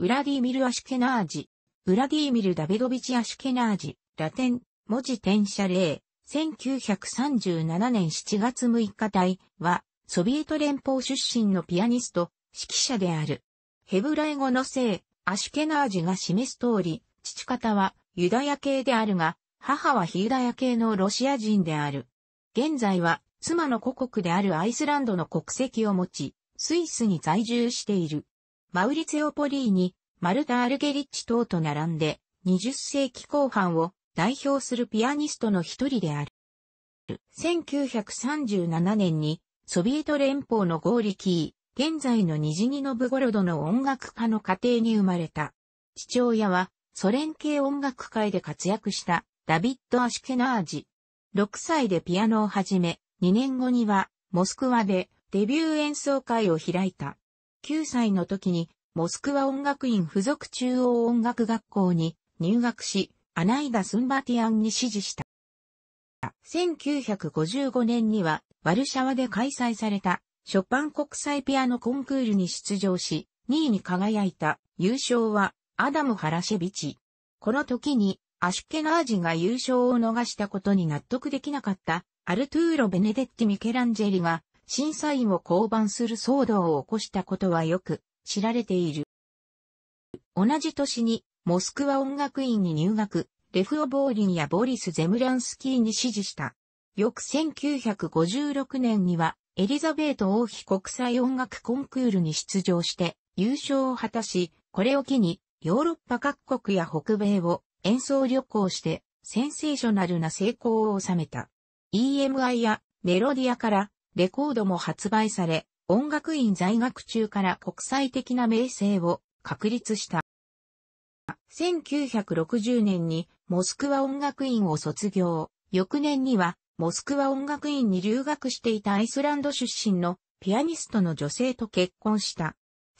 ウラディーミル・アシュケナージ、ウラディーミル・ダベドビチ・アシュケナージ、ラテン、文字転写例、1937年7月6日台は、ソビエト連邦出身のピアニスト、指揮者である。ヘブライ語の性、アシュケナージが示す通り、父方はユダヤ系であるが、母はヒユダヤ系のロシア人である。現在は、妻の故国であるアイスランドの国籍を持ち、スイスに在住している。マウリツィオ・ポリーニ、マルタ・アルゲリッチ等と並んで、20世紀後半を代表するピアニストの一人である。1937年に、ソビエト連邦のゴーリキー、現在のニジニノブゴロドの音楽家の家庭に生まれた。父親は、ソ連系音楽界で活躍したダビッド・アシュケナージ。6歳でピアノを始め、2年後にはモスクワでデビュー演奏会を開いた。9歳の時に、モスクワ音楽院附属中央音楽学校に入学し、アナイダ・スンバティアンに指示した。1955年には、ワルシャワで開催された、ショパン国際ピアノコンクールに出場し、2位に輝いた、優勝は、アダム・ハラシェビチ。この時に、アシュケナージが優勝を逃したことに納得できなかった、アルトゥーロ・ベネデッティ・ミケランジェリが、審査員を降板する騒動を起こしたことはよく知られている。同じ年にモスクワ音楽院に入学、レフオ・ボーリンやボリス・ゼムランスキーに支持した。翌1956年にはエリザベート王妃国際音楽コンクールに出場して優勝を果たし、これを機にヨーロッパ各国や北米を演奏旅行してセンセーショナルな成功を収めた。EMI やメロディアからレコードも発売され、音楽院在学中から国際的な名声を確立した。1960年にモスクワ音楽院を卒業。翌年にはモスクワ音楽院に留学していたアイスランド出身のピアニストの女性と結婚した。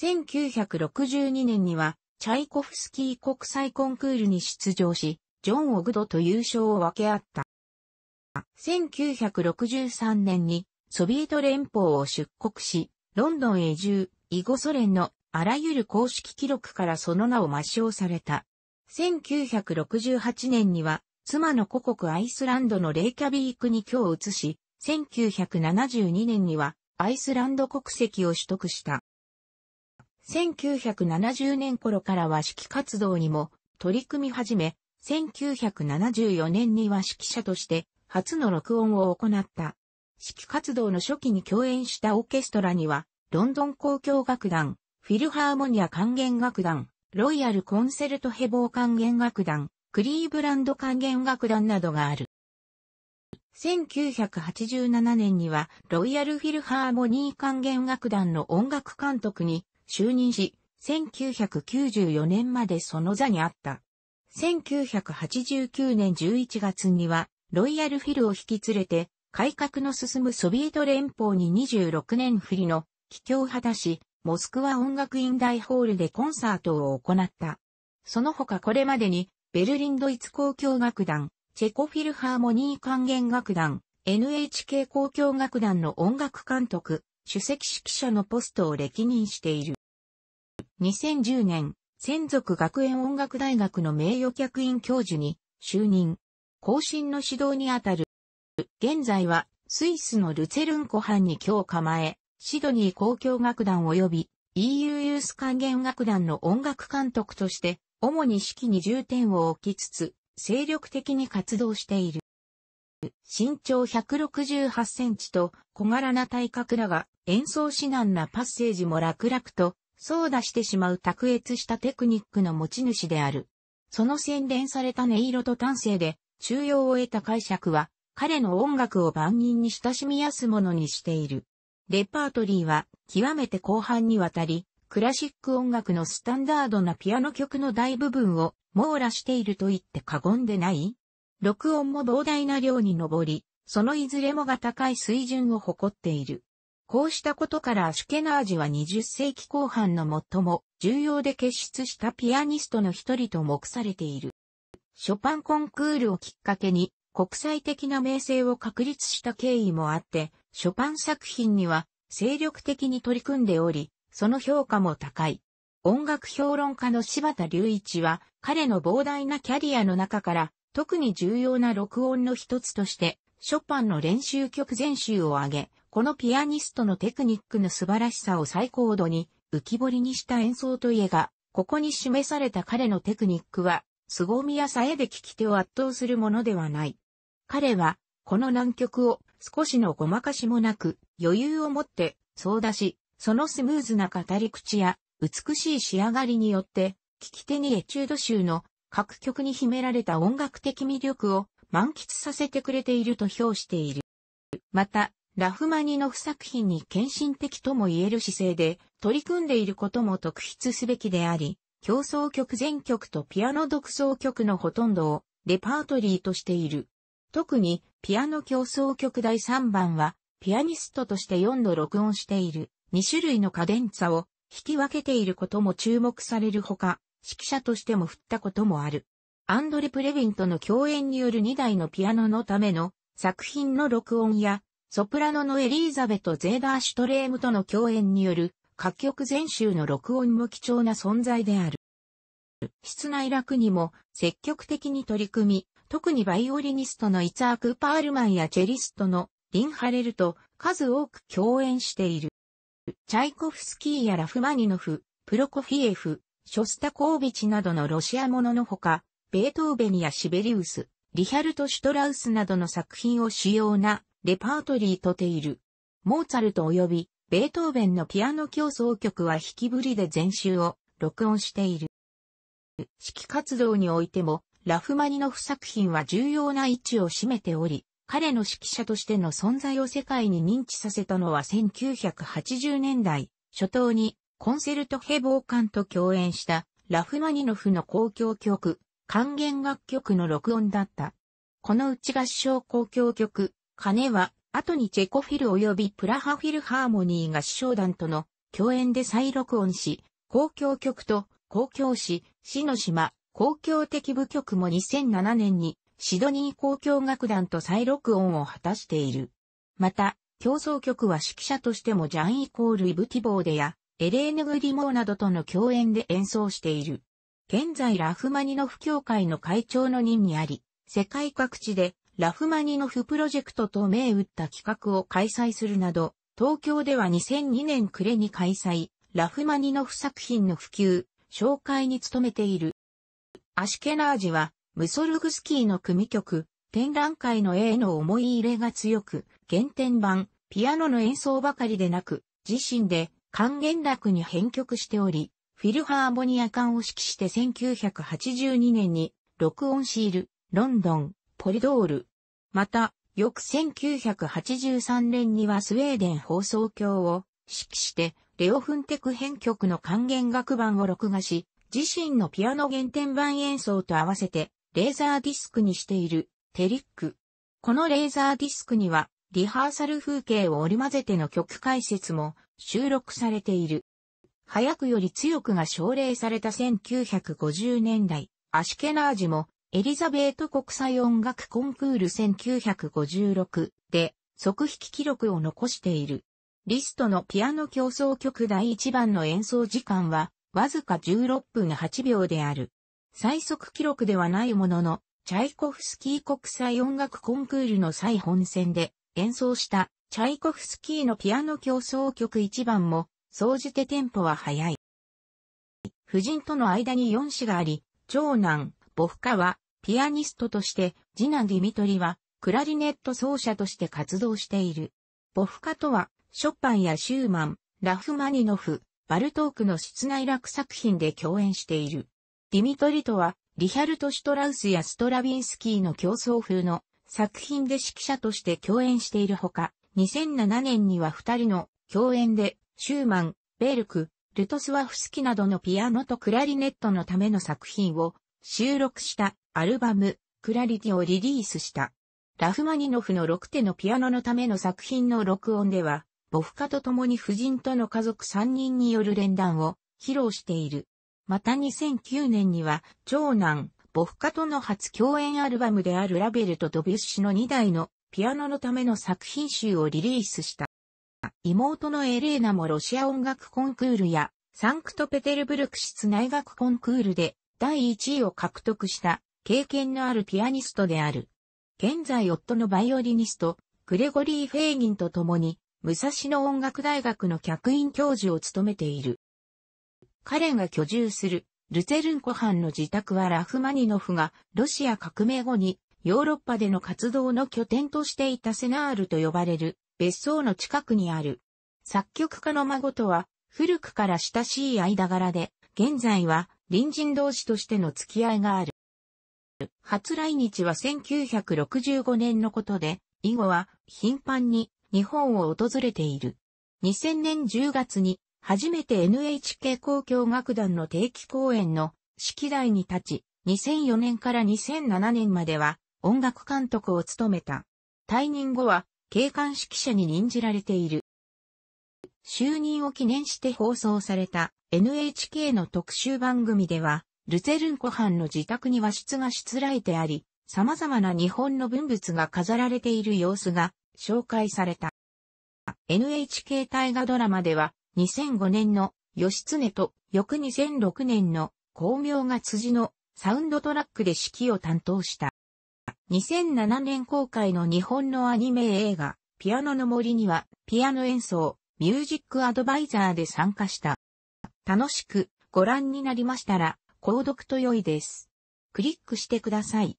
1962年にはチャイコフスキー国際コンクールに出場し、ジョン・オグドと優勝を分け合った。1963年にソビエト連邦を出国し、ロンドンへ住、以後ソ連のあらゆる公式記録からその名を抹消された。1968年には、妻の故国アイスランドのレイキャビークに今日移し、1972年にはアイスランド国籍を取得した。1970年頃からは指揮活動にも取り組み始め、1974年には指揮者として初の録音を行った。指揮活動の初期に共演したオーケストラには、ロンドン交響楽団、フィルハーモニア管弦楽団、ロイヤルコンセルトヘボー管弦楽団、クリーブランド管弦楽団などがある。1987年には、ロイヤルフィルハーモニー管弦楽団の音楽監督に就任し、1994年までその座にあった。1989年11月には、ロイヤルフィルを引き連れて、改革の進むソビエト連邦に26年振りの帰郷を果たし、モスクワ音楽院大ホールでコンサートを行った。その他これまでに、ベルリンドイツ交響楽団、チェコフィルハーモニー管弦楽団、NHK 交響楽団の音楽監督、主席指揮者のポストを歴任している。2010年、専属学園音楽大学の名誉客員教授に就任。更新の指導にあたる現在はスイスのルツェルン湖畔に今日構え、シドニー交響楽団及び EU ユース管弦楽団の音楽監督として、主に指揮に重点を置きつつ、精力的に活動している。身長168センチと小柄な体格らが演奏指南なパッセージも楽々と、そう出してしまう卓越したテクニックの持ち主である。その洗練された音色と端性で、中用を得た解釈は、彼の音楽を万人に親しみやすものにしている。レパートリーは極めて広範にわたり、クラシック音楽のスタンダードなピアノ曲の大部分を網羅していると言って過言でない録音も膨大な量に上り、そのいずれもが高い水準を誇っている。こうしたことからアシュケナージは20世紀後半の最も重要で結出したピアニストの一人と目されている。ショパンコンクールをきっかけに国際的な名声を確立した経緯もあって、ショパン作品には精力的に取り組んでおり、その評価も高い。音楽評論家の柴田隆一は、彼の膨大なキャリアの中から、特に重要な録音の一つとして、ショパンの練習曲全集を挙げ、このピアニストのテクニックの素晴らしさを最高度に浮き彫りにした演奏といえが、ここに示された彼のテクニックは、凄みやさえで聴き手を圧倒するものではない。彼は、この難局を少しのごまかしもなく余裕を持ってそうだし、そのスムーズな語り口や美しい仕上がりによって、聞き手にエチュード集の各曲に秘められた音楽的魅力を満喫させてくれていると評している。また、ラフマニノフ作品に献身的とも言える姿勢で取り組んでいることも特筆すべきであり、競争曲全曲とピアノ独奏曲のほとんどをレパートリーとしている。特に、ピアノ競争曲第3番は、ピアニストとして4度録音している、2種類のカデンツァを引き分けていることも注目されるほか、指揮者としても振ったこともある。アンドレ・プレヴィンとの共演による2台のピアノのための作品の録音や、ソプラノのエリーザベト・ゼーダー・シュトレームとの共演による各曲全集の録音も貴重な存在である。室内楽にも積極的に取り組み、特にバイオリニストのイツアーク・パールマンやチェリストのリン・ハレルと数多く共演している。チャイコフスキーやラフマニノフ、プロコフィエフ、ショスタコービチなどのロシアもののほか、ベートーベニやシベリウス、リヒャルト・シュトラウスなどの作品を主要なレパートリーとている。モーツァルト及びベートーベンのピアノ競争曲は弾きぶりで全集を録音している。指揮活動においてもラフマニノフ作品は重要な位置を占めており、彼の指揮者としての存在を世界に認知させたのは1980年代初頭にコンセルトヘボーカンと共演したラフマニノフの公共曲、還元楽曲の録音だった。このうち合唱公共曲、金は後にチェコフィル及びプラハフィルハーモニーが主匠団との共演で再録音し、公共曲と公共詩、死の島、公共的部局も2007年にシドニー交響楽団と再録音を果たしている。また、競争曲は指揮者としてもジャン・イコール・イブ・ティボーデやエレーヌ・グリモーなどとの共演で演奏している。現在ラフマニノフ協会の会長の任にあり、世界各地でラフマニノフプロジェクトと銘打った企画を開催するなど、東京では2002年暮れに開催、ラフマニノフ作品の普及、紹介に努めている。アシケナージは、ムソルグスキーの組曲、展覧会の絵への思い入れが強く、原点版、ピアノの演奏ばかりでなく、自身で、還元楽に編曲しており、フィルハーモニア館を指揮して1982年に、録音シール、ロンドン、ポリドール。また、翌1983年にはスウェーデン放送協を指揮して、レオフンテク編曲の還元楽版を録画し、自身のピアノ原点版演奏と合わせて、レーザーディスクにしている、テリック。このレーザーディスクには、リハーサル風景を織り交ぜての曲解説も収録されている。早くより強くが奨励された1950年代、アシュケナージもエリザベート国際音楽コンクール1956で即き記録を残している。リストのピアノ競争曲第1番の演奏時間はわずか16分8秒である。最速記録ではないものの、チャイコフスキー国際音楽コンクールの際本戦で演奏したチャイコフスキーのピアノ競争曲1番も、総じてテンポは速い。夫人との間に4子があり、長男、ボフカは、ピアニストとして、次男ディミトリは、クラリネット奏者として活動している。ボフカとは、ショパンやシューマン、ラフマニノフ、バルトークの室内楽作品で共演している。ディミトリとは、リヒャルト・シュトラウスやストラビンスキーの競争風の作品で指揮者として共演しているほか、2007年には二人の共演で、シューマン、ベールク、ルトスワフスキなどのピアノとクラリネットのための作品を収録したアルバム、クラリティをリリースした。ラフマニノフの6手のピアノのための作品の録音では、母父家と共に夫人との家族3人による連弾を披露している。また2009年には、長男、母父家との初共演アルバムであるラベルとドビュッシュの2台のピアノのための作品集をリリースした。妹のエレーナもロシア音楽コンクールやサンクトペテルブルク室内学コンクールで第1位を獲得した経験のあるピアニストである。現在夫のバイオリニスト、グレゴリー・フェーギンと共に武蔵野音楽大学の客員教授を務めている。彼が居住するルツェルン湖藩の自宅はラフマニノフがロシア革命後にヨーロッパでの活動の拠点としていたセナールと呼ばれる別荘の近くにある。作曲家の孫とは古くから親しい間柄で、現在は隣人同士としての付き合いがある。初来日は1965年のことで、以後は頻繁に日本を訪れている。2000年10月に初めて NHK 交響楽団の定期公演の指揮台に立ち、2004年から2007年までは音楽監督を務めた。退任後は警官指揮者に任じられている。就任を記念して放送された NHK の特集番組では、ルゼルン湖畔の自宅に和室がしつらえてあり、様々な日本の文物が飾られている様子が紹介された。NHK 大河ドラマでは、2005年の義経と翌2006年の巧妙が辻のサウンドトラックで指揮を担当した。2007年公開の日本のアニメ映画、ピアノの森には、ピアノ演奏、ミュージックアドバイザーで参加した。楽しくご覧になりましたら、購読と良いです。クリックしてください。